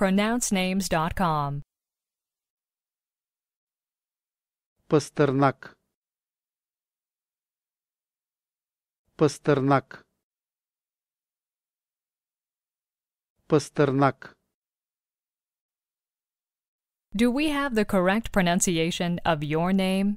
pronouncenames.com. Pasternak. Pasternak. Pasternak. Do we have the correct pronunciation of your name?